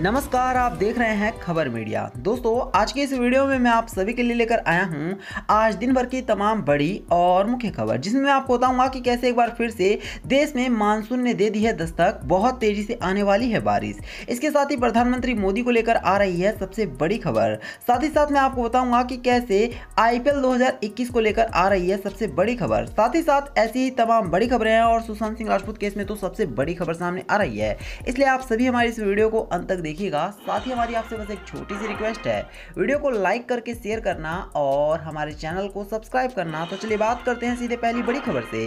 नमस्कार आप देख रहे हैं खबर मीडिया दोस्तों आज के इस वीडियो में मैं आप सभी के लिए लेकर आया हूं आज दिन भर की तमाम बड़ी और मुख्य खबर जिसमें मैं आपको बताऊंगा कि कैसे एक बार फिर से देश में मानसून ने दे दी है दस्तक बहुत तेजी से आने वाली है बारिश इसके साथ ही प्रधानमंत्री मोदी को लेकर आ रही है सबसे बड़ी खबर साथ ही साथ मैं आपको बताऊंगा कि कैसे आई पी को लेकर आ रही है सबसे बड़ी खबर साथ ही साथ ऐसी ही तमाम बड़ी खबरें हैं और सुशांत सिंह राजपूत केस में तो सबसे बड़ी खबर सामने आ रही है इसलिए आप सभी हमारे इस वीडियो को अंत तक देखिएगा साथ ही हमारी आपसे बस एक छोटी सी रिक्वेस्ट है वीडियो को लाइक करके शेयर करना और हमारे चैनल को सब्सक्राइब करना तो चलिए बात करते हैं सीधे पहली बड़ी खबर से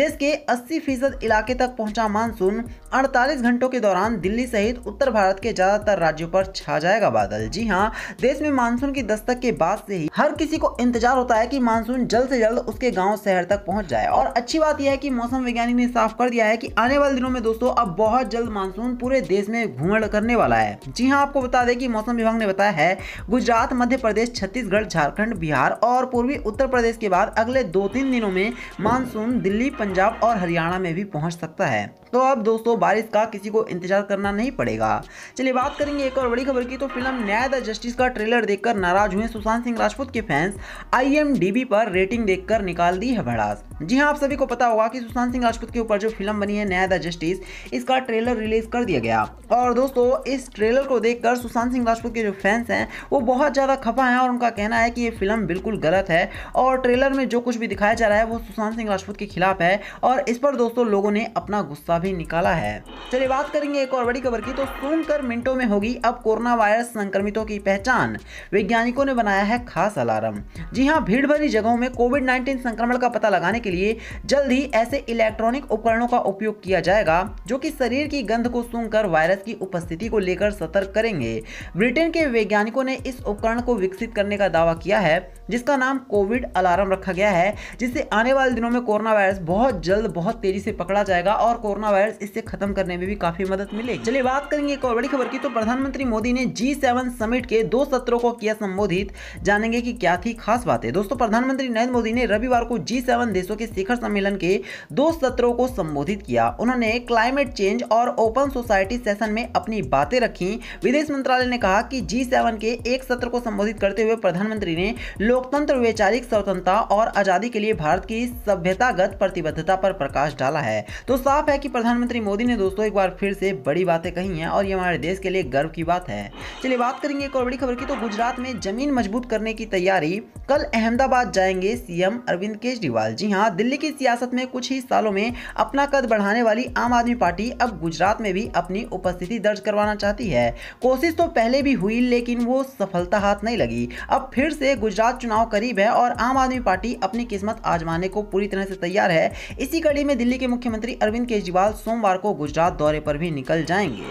देश के अस्सी फीसद इलाके तक पहुंचा मानसून अड़तालीस घंटों के दौरान दिल्ली सहित उत्तर भारत के ज्यादातर राज्यों पर छा जाएगा बादल जी हाँ देश में मानसून की दस्तक के बाद से ही हर किसी को इंतजार होता है की मानसून जल्द से जल्द उसके गाँव शहर तक पहुंच जाए और अच्छी बात यह है कि मौसम वैज्ञानिक ने साफ कर दिया है कि आने वाले दिनों में दोस्तों अब बहुत जल्द मानसून पूरे देश में घूमड़ करने वाला है रहा है जी हाँ आपको बता दें कि मौसम विभाग ने बताया है गुजरात मध्य प्रदेश छत्तीसगढ़ झारखंड बिहार और पूर्वी उत्तर प्रदेश के बाद अगले दो तीन दिनों में मानसून दिल्ली पंजाब और हरियाणा में भी पहुंच सकता है तो अब दोस्तों बारिश का किसी को इंतजार करना नहीं पड़ेगा चलिए बात करेंगे एक और बड़ी खबर की तो फिल्म न्याय द जस्टिस का ट्रेलर देखकर नाराज हुए सुशांत सिंह राजपूत के फैंस आई पर रेटिंग देखकर निकाल दी है भड़ास जी हाँ आप सभी को पता होगा कि सुशांत सिंह राजपूत के ऊपर जो फिल्म बनी है न्याय द जस्टिस इसका ट्रेलर रिलीज कर दिया गया और दोस्तों इस ट्रेलर को देखकर सुशांत सिंह राजपूत के जो फैंस हैं वो बहुत ज़्यादा खफा हैं और उनका कहना है कि ये फिल्म बिल्कुल गलत है और ट्रेलर में जो कुछ भी दिखाया जा रहा है वो सुशांत सिंह राजपूत के खिलाफ है और इस पर दोस्तों लोगों ने अपना गुस्सा का भी निकाला है चलिए बात करेंगे एक और बड़ी खबर की तो सुनकर मिनटों में होगी अब कोरोना वायरस संक्रमितों की पहचान वैज्ञानिकों ने बनाया है खास अलार्म जी हाँ भीड़ भरी जगहों में कोविड नाइन्टीन संक्रमण का पता लगाने के लिए जल्द ही ऐसे इलेक्ट्रॉनिक उपकरणों का उपयोग किया जाएगा जो कि शरीर की गंध को सूंघकर वायरस की उपस्थिति को लेकर सतर्क करेंगे ब्रिटेन के वैज्ञानिकों ने इस उपकरण को विकसित करने का दावा किया है जिसका नाम कोविड अलार्म रखा गया है जिससे आने वाले दिनों में कोरोना वायरस बहुत जल्द बहुत तेजी से पकड़ा जाएगा और कोरोना कोरोना वायरस इससे खत्म करने में भी काफी मदद मिले चलिए बात करेंगे एक और बड़ी खबर की तो प्रधानमंत्री मोदी ने जी सेवन समिट के दो सत्रों को किया संबोधित जानेंगे की क्या थी खास बात दोस्तों प्रधानमंत्री नरेंद्र मोदी ने रविवार को जी देशों के शिखर सम्मेलन के दो सत्रों को संबोधित किया उन्होंने क्लाइमेट चेंज और ओपन सोसाइटी सेशन में अपनी बातें रखी विदेश मंत्रालय ने कहा कि जी सेवन के एक सत्र को संबोधित करते हुए प्रधानमंत्री ने लोकतंत्र वैचारिक स्वतंत्रता और आजादी के लिए भारत की सभ्यतागत प्रतिबद्धता पर प्रकाश डाला है तो साफ है कि प्रधानमंत्री मोदी ने दोस्तों एक बार फिर से बड़ी बातें कही हैं और ये हमारे देश के लिए गर्व की बात है चलिए बात करेंगे एक और बड़ी खबर की तो गुजरात में जमीन मजबूत करने की तैयारी कल अहमदाबाद जाएंगे सीएम अरविंद केजरीवाल जी हाँ दिल्ली की सियासत में कुछ ही सालों में अपना कद बढ़ाने वाली आम आदमी पार्टी अब गुजरात में भी अपनी उपस्थिति दर्ज करवाना चाहती है कोशिश तो पहले भी हुई लेकिन वो सफलता हाथ नहीं लगी अब फिर से गुजरात चुनाव करीब है और आम आदमी पार्टी अपनी किस्मत आजमाने को पूरी तरह से तैयार है इसी कड़ी में दिल्ली के मुख्यमंत्री अरविंद केजरीवाल सोमवार को गुजरात दौरे पर भी निकल जाएंगे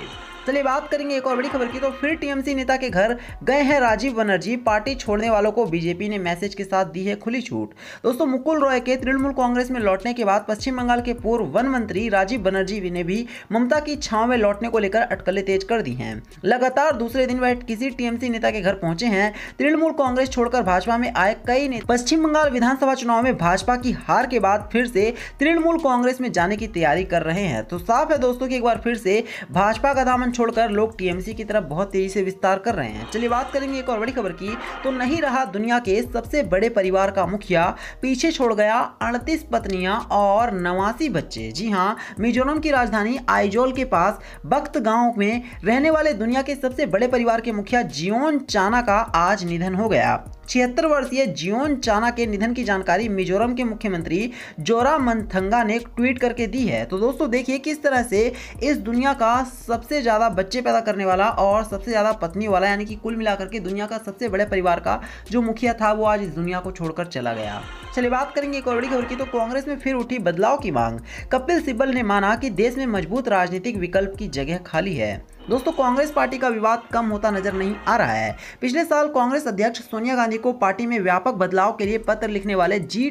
चलिए बात करेंगे एक और बड़ी खबर की तो फिर टीएमसी नेता के घर गए हैं राजीव बनर्जी पार्टी छोड़ने वालों को बीजेपी ने मैसेज के साथ दी है खुली छूट दोस्तों मुकुल रॉय के तृणमूल कांग्रेस में लौटने के बाद पश्चिम बंगाल के पूर्व वन मंत्री राजीव बनर्जी ने भी ममता की छाव में लौटने को लेकर अटकलें तेज कर दी हैं लगातार दूसरे दिन वह किसी टीएमसी नेता के घर पहुंचे हैं तृणमूल कांग्रेस छोड़कर भाजपा में आए कई नेता पश्चिम बंगाल विधानसभा चुनाव में भाजपा की हार के बाद फिर से तृणमूल कांग्रेस में जाने की तैयारी कर रहे हैं तो साफ है दोस्तों की एक बार फिर से भाजपा का दामन छोड़कर लोग टीएमसी की तरफ बहुत तेजी से विस्तार कर रहे हैं चलिए बात करेंगे एक और बड़ी खबर की तो नहीं रहा दुनिया के सबसे बड़े परिवार का मुखिया पीछे छोड़ गया अड़तीस पत्नियां और नवासी बच्चे जी हाँ मिजोरम की राजधानी आइजोल के पास बख्त गाँव में रहने वाले दुनिया के सबसे बड़े परिवार के मुखिया जियोन चाना का आज निधन हो गया छिहत्तर वर्षीय जियोन चाना के निधन की जानकारी मिजोरम के मुख्यमंत्री जोरा मंथंगा ने ट्वीट करके दी है तो दोस्तों देखिए किस तरह से इस दुनिया का सबसे ज़्यादा बच्चे पैदा करने वाला और सबसे ज़्यादा पत्नी वाला यानी कि कुल मिलाकर के दुनिया का सबसे बड़े परिवार का जो मुखिया था वो आज इस दुनिया को छोड़कर चला गया चलिए बात करेंगे एक और बड़ी खबर की तो कांग्रेस में फिर उठी बदलाव की मांग कपिल सिब्बल ने माना कि देश में मजबूत राजनीतिक विकल्प की जगह खाली है दोस्तों कांग्रेस पार्टी का विवाद कम होता नजर नहीं आ रहा है पिछले साल कांग्रेस अध्यक्ष सोनिया गांधी को पार्टी में व्यापक बदलाव के लिए पत्र लिखने वाले जी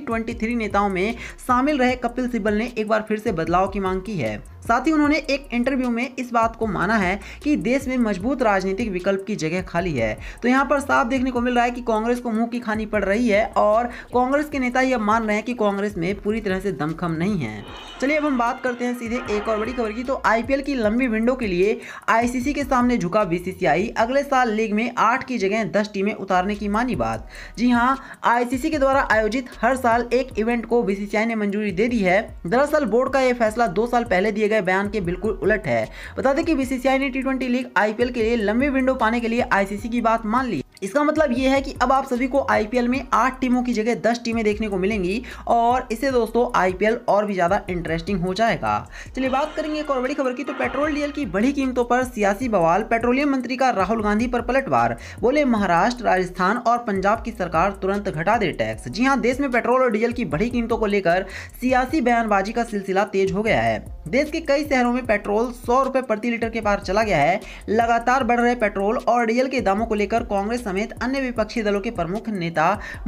नेताओं में शामिल रहे कपिल सिब्बल ने एक बार फिर से बदलाव की मांग की है साथ ही उन्होंने एक इंटरव्यू में इस बात को माना है कि देश में मजबूत राजनीतिक विकल्प की जगह खाली है तो यहाँ पर साफ देखने को मिल रहा है कि कांग्रेस को मुंह की खानी पड़ रही है और कांग्रेस के नेता यह मान रहे हैं कि कांग्रेस में पूरी तरह से दमखम नहीं है चलिए अब हम बात करते हैं सीधे एक और बड़ी खबर की तो आई की लंबी विंडो के लिए आईसीसी के सामने झुका बी अगले साल लीग में आठ की जगह दस टीमें उतारने की मानी बात जी हाँ आईसीसी के द्वारा आयोजित हर साल एक इवेंट को बीसीसीआई ने मंजूरी दे दी है दरअसल बोर्ड का यह फैसला दो साल पहले दिए गए गए बयान के बिल्कुल उलट है बता दें कि बीसीसीआई ने टी लीग आईपीएल के लिए लंबी विंडो पाने के लिए आईसीसी की बात मान ली इसका मतलब ये है कि अब आप सभी को आईपीएल में आठ टीमों की जगह दस टीमें देखने को मिलेंगी और इससे दोस्तों आईपीएल और भी ज़्यादा इंटरेस्टिंग हो जाएगा चलिए बात करेंगे एक और बड़ी खबर की तो पेट्रोल डीजल की बड़ी कीमतों पर सियासी बवाल पेट्रोलियम मंत्री का राहुल गांधी पर पलटवार बोले महाराष्ट्र राजस्थान और पंजाब की सरकार तुरंत घटा दे टैक्स जी हाँ देश में पेट्रोल और डीजल की बढ़ी कीमतों को लेकर सियासी बयानबाजी का सिलसिला तेज हो गया है देश के कई शहरों में पेट्रोल सौ रुपये प्रति लीटर के पार चला गया है लगातार बढ़ रहे पेट्रोल और डीजल के दामों को लेकर कांग्रेस समेत अन्य विपक्षी दलों के प्रमुख नेता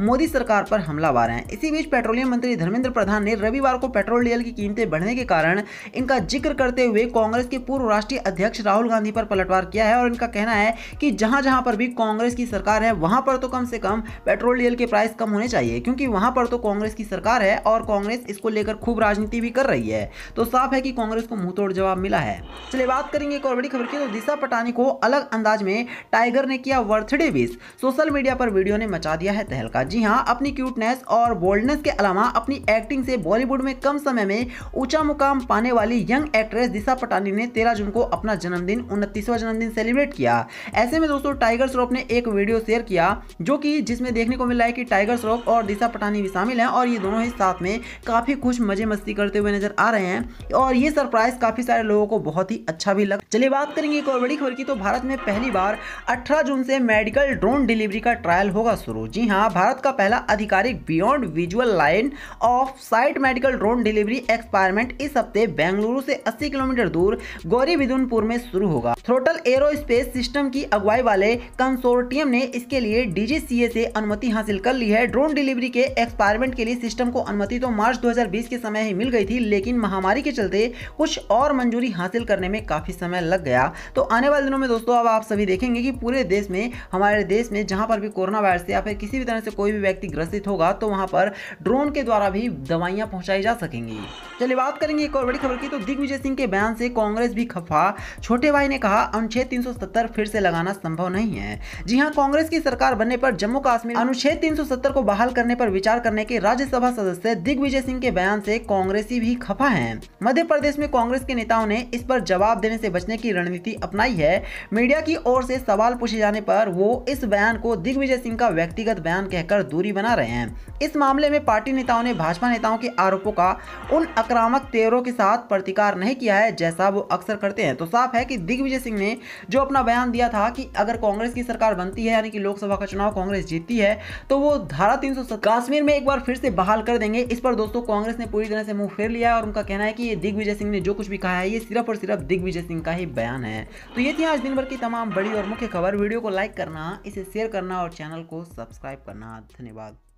मोदी सरकार पर हमला बार हैं इसी बीच पेट्रोलियम मंत्री धर्मेंद्र प्रधान ने रविवार को पेट्रोल डीजल की कीमतें बढ़ने के कारण इनका जिक्र करते हुए कांग्रेस के पूर्व राष्ट्रीय अध्यक्ष राहुल गांधी पर पलटवार किया है और इनका कहना है कि जहां जहां पर भी कांग्रेस की सरकार है वहां पर तो कम से कम पेट्रोल डीजल के प्राइस कम होने चाहिए क्योंकि वहां पर तो कांग्रेस की सरकार है और कांग्रेस इसको लेकर खूब राजनीति भी कर रही है तो साफ है कि कांग्रेस को मुंह तोड़ जवाब मिला है चलिए बात करेंगे एक और बड़ी खबर की तो दिशा पटानी को अलग अंदाज में टाइगर ने किया बर्थडे भी रिलीज सोशल मीडिया पर वीडियो ने मचा दिया है तहलका जी हाँ अपनी क्यूटनेस और बोल्डनेस के अलावा अपनी एक्टिंग से बॉलीवुड में कम समय में ऊंचा मुकाम पाने वाली यंग एक्ट्रेस दिशा पटानी ने तेरह जून को अपना जन्मदिन उनतीसवा जन्मदिन सेलिब्रेट किया ऐसे में दोस्तों टाइगर श्रॉफ ने एक वीडियो शेयर किया जो कि जिसमें देखने को मिला है कि टाइगर श्रॉफ और दिशा पटानी भी शामिल है और ये दोनों ही साथ में काफ़ी खुश मजे मस्ती करते हुए नजर आ रहे हैं और ये सरप्राइज काफ़ी सारे लोगों को बहुत ही अच्छा भी लगा चलिए बात करेंगे एक और बड़ी खबर की तो भारत में पहली बार 18 जून से मेडिकल ड्रोन डिलीवरी का ट्रायल होगा शुरू जी हाँ भारत का पहला आधिकारिक beyond visual line of sight medical drone delivery experiment इस हफ्ते बेंगलुरु से 80 किलोमीटर दूर गौरी विदुनपुर में शुरू होगा थ्रोटल एरो स्पेस सिस्टम की अगुवाई वाले कंसोर्टियम ने इसके लिए डीजीसीए से अनुमति हासिल कर ली है ड्रोन डिलीवरी के एक्सपायरमेंट के लिए सिस्टम को अनुमति तो मार्च 2020 के समय ही मिल गई थी लेकिन महामारी के चलते कुछ और मंजूरी हासिल करने में काफी समय लग गया तो आने वाले दिनों में दोस्तों अब आप सभी देखेंगे कि पूरे देश में हमारे देश में जहाँ पर भी कोरोना वायरस या फिर किसी भी तरह से कोई भी व्यक्ति ग्रसित होगा तो वहाँ पर ड्रोन के द्वारा भी दवाइयां पहुँचाई जा सकेंगी चलिए बात करेंगे एक और बड़ी खबर की तो दिग्विजय सिंह के बयान से कांग्रेस भी खफा छोटे भाई ने कहा अनुच्छेद तीन फिर से लगाना संभव नहीं है जी हाँ कांग्रेस की सरकार बनने पर जम्मू काश्मीर अनुच्छेद तीन को बहाल करने पर विचार करने के राज्यसभा सदस्य दिग्विजय सिंह के बयान से कांग्रेसी भी खफा है मध्य प्रदेश में कांग्रेस के नेताओं ने इस पर जवाब देने से बचने की रणनीति अपनाई है मीडिया की ओर से सवाल पूछे जाने पर वो इस इस बयान को दिग्विजय सिंह का व्यक्तिगत बयान कहकर दूरी बना रहे हैं इस मामले में पार्टी नेताओं ने भाजपा नेताओं के आरोपों का उन आक्रामक तेवरों के साथ प्रतिकार नहीं किया है जैसा वो अक्सर करते हैं तो साफ है कि दिग्विजय सिंह ने जो अपना बयान दिया था कि अगर कांग्रेस की सरकार बनती है यानी कि लोकसभा का चुनाव कांग्रेस जीतती है तो वो धारा तीन कश्मीर में एक बार फिर से बहाल कर देंगे इस पर दोस्तों कांग्रेस ने पूरी तरह से मुंह फेर लिया और उनका कहना है कि ये दिग्विजय सिंह ने जो कुछ भी कहा है ये सिर्फ और सिर्फ दिग्विजय सिंह का ही बयान है तो ये थी आज दिन भर की तमाम बड़ी और मुख्य खबर वीडियो को लाइक करना इसे शेयर करना और चैनल को सब्सक्राइब करना धन्यवाद